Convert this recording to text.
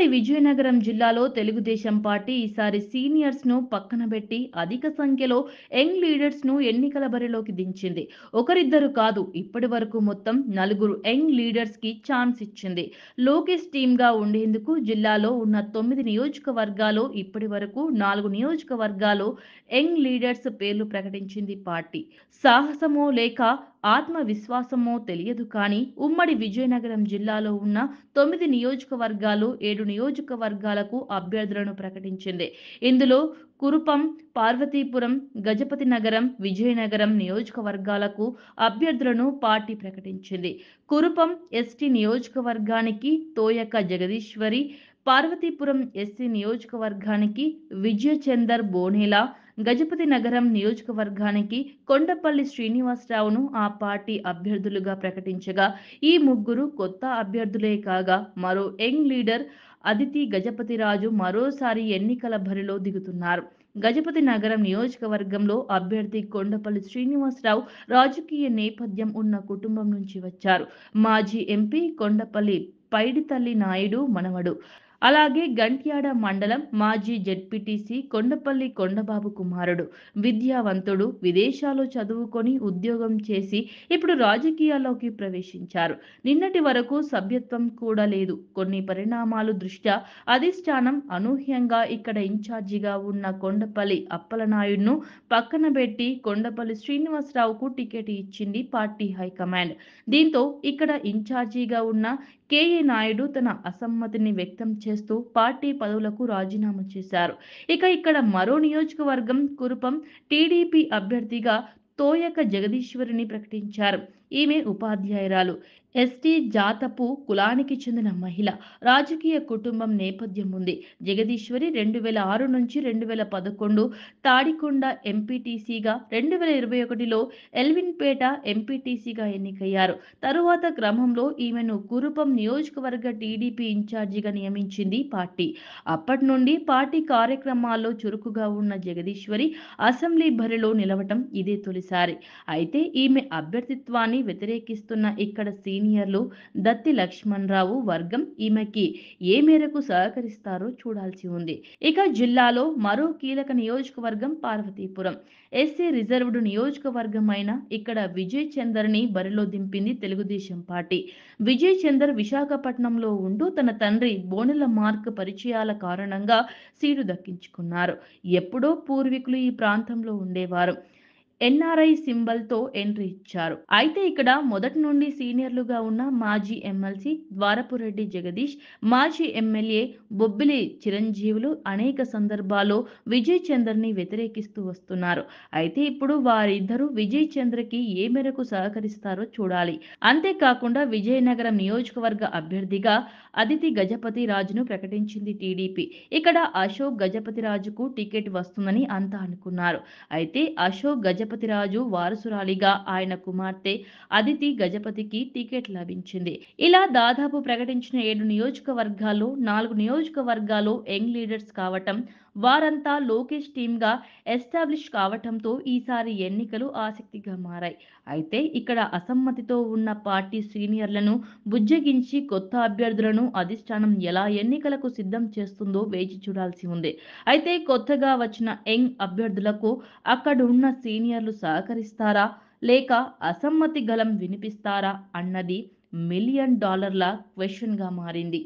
ఉమ్మడి విజయనగరం జిల్లాలో తెలుగుదేశం పార్టీ ఈసారి సీనియర్స్ ను పక్కన పెట్టి అధిక సంఖ్యలో యంగ్ లీడర్స్ ను ఎన్నికల బరిలోకి దించింది ఒకరిద్దరు కాదు ఇప్పటి వరకు మొత్తం నలుగురు యంగ్ లీడర్స్ కి ఛాన్స్ ఇచ్చింది లోకేష్ టీమ్ గా ఉండేందుకు జిల్లాలో ఉన్న తొమ్మిది నియోజకవర్గాలు ఇప్పటి వరకు నాలుగు నియోజకవర్గాలు యంగ్ లీడర్స్ పేర్లు ప్రకటించింది పార్టీ సాహసమో లేక ఆత్మవిశ్వాసమో తెలియదు కానీ ఉమ్మడి విజయనగరం జిల్లాలో ఉన్న తొమ్మిది నియోజకవర్గాలు ఏడు నియోజకవర్గాలకు అభ్యర్థులను ప్రకటించింది ఇందులో కురుపం పార్వతీపురం గజపతి నగరం విజయనగరం నియోజకవర్గాలకు అభ్యర్థులను పార్టీ ప్రకటించింది కురుపం ఎస్టీ నియోజకవర్గానికి తోయక జగదీశ్వరి పార్వతీపురం ఎస్సీ నియోజకవర్గానికి విజయచందర్ బోనేలా గజపతి నగరం నియోజకవర్గానికి కొండపల్లి శ్రీనివాసరావును ఆ పార్టీ అభ్యర్థులుగా ప్రకటించగా ఈ ముగ్గురు కొత్త అభ్యర్థులే కాగా మరో యంగ్ లీడర్ అదితి గజపతిరాజు మరోసారి ఎన్నికల బరిలో దిగుతున్నారు గజపతి నగరం నియోజకవర్గంలో అభ్యర్థి కొండపల్లి శ్రీనివాసరావు రాజకీయ నేపథ్యం ఉన్న కుటుంబం నుంచి వచ్చారు మాజీ ఎంపీ కొండపల్లి పైడితల్లి నాయుడు మనవడు అలాగే గంట్యాడ మండలం మాజీ జెడ్పీటీసీ కొండపల్లి కొండబాబు కుమారుడు విద్యావంతుడు విదేశాల్లో చదువుకొని ఉద్యోగం చేసి ఇప్పుడు రాజకీయాల్లోకి ప్రవేశించారు నిన్నటి వరకు సభ్యత్వం కూడా లేదు కొన్ని పరిణామాలు దృష్ట్యా అధిష్టానం అనూహ్యంగా ఇక్కడ ఇన్ఛార్జిగా ఉన్న కొండపల్లి అప్పలనాయుడును పక్కన పెట్టి కొండపల్లి శ్రీనివాసరావుకు టికెట్ ఇచ్చింది పార్టీ హైకమాండ్ దీంతో ఇక్కడ ఇన్ఛార్జిగా ఉన్న కేఏ నాయుడు తన అసమ్మతిని వ్యక్తం చేశారు చేస్తూ పార్టీ పదవులకు రాజీనామా చేశారు ఇక ఇక్కడ మరో నియోజకవర్గం కురుపం టీడీపీ అభ్యర్థిగా తోయక జగదీశ్వరిని ప్రకటించారు ఈమె ఉపాధ్యాయురాలు ఎస్టీ జాతపు కులానికి చెందిన మహిళ రాజకీయ కుటుంబం నేపథ్యం ఉంది జగదీశ్వరి రెండు వేల ఆరు నుంచి రెండు వేల పదకొండు తాడికొండ ఎంపీటీసీగా రెండు వేల ఇరవై ఒకటిలో ఎల్విన్పేట ఎంపీటీసీగా ఎన్నికయ్యారు తరువాత క్రమంలో ఈమెను కురుపం నియోజకవర్గ టీడీపీ ఇన్ఛార్జిగా నియమించింది పార్టీ అప్పటి నుండి పార్టీ కార్యక్రమాల్లో చురుకుగా ఉన్న జగదీశ్వరి అసెంబ్లీ బరిలో నిలవటం ఇదే తొలిసారి అయితే ఈమె అభ్యర్థిత్వాన్ని వ్యతిరేకిస్తున్న ఇక్కడ సీ సీనియర్లు దత్తి లక్ష్మణరావు వర్గం ఈమెకి ఏ మేరకు సహకరిస్తారో చూడాల్సి ఉంది ఇక జిల్లాలో మరో కీలక నియోజకవర్గం పార్వతీపురం ఎస్సీ రిజర్వ్డ్ నియోజకవర్గం అయిన ఇక్కడ విజయ్ చందర్ని బరిలో దింపింది తెలుగుదేశం పార్టీ విజయ్ చందర్ విశాఖపట్నంలో ఉంటూ తన తండ్రి బోనెల మార్క్ పరిచయాల కారణంగా సీటు దక్కించుకున్నారు ఎప్పుడో పూర్వీకులు ఈ ప్రాంతంలో ఉండేవారు ఎన్ఆర్ఐ సింబల్ తో ఎంట్రీ ఇచ్చారు అయితే ఇక్కడ మొదటి నుండి సీనియర్లుగా ఉన్న మాజీ ఎమ్మెల్సీ ద్వారపురెడ్డి జగదీష్ మాజీ ఎమ్మెల్యే బొబ్బిలి చిరంజీవులు అనేక సందర్భాల్లో విజయ్ చంద్ర ని వ్యతిరేకిస్తూ వస్తున్నారు అయితే ఇప్పుడు వారిద్దరూ విజయ్ చంద్ర కి ఏ మేరకు సహకరిస్తారో చూడాలి అంతేకాకుండా విజయనగరం నియోజకవర్గ అభ్యర్థిగా అదితి గజపతి రాజును ప్రకటించింది టీడీపీ ఇక్కడ అశోక్ గజపతి రాజుకు టికెట్ వస్తుందని అంతా అనుకున్నారు అయితే అశోక్ గజపతి రాజు వారసురాలిగా ఆయన కుమార్తె అదితి గజపతికి టికెట్ లభించింది ఇలా దాదాపు ప్రకటించిన ఏడు నియోజకవర్గాల్లో నాలుగు నియోజకవర్గాలు యంగ్ లీడర్స్ కావటం వారంతా లోకేష్ టీమ్గా ఎస్టాబ్లిష్ కావటంతో ఈసారి ఎన్నికలు ఆసక్తిగా మారాయి అయితే ఇక్కడ అసమ్మతితో ఉన్న పార్టీ సీనియర్లను బుజ్జగించి కొత్త అభ్యర్థులను అధిష్టానం ఎలా ఎన్నికలకు సిద్ధం చేస్తుందో వేచి చూడాల్సి ఉంది అయితే కొత్తగా వచ్చిన యంగ్ అభ్యర్థులకు అక్కడున్న సీనియర్లు సహకరిస్తారా లేక అసమ్మతి గలం వినిపిస్తారా అన్నది మిలియన్ డాలర్ల క్వశ్చన్గా మారింది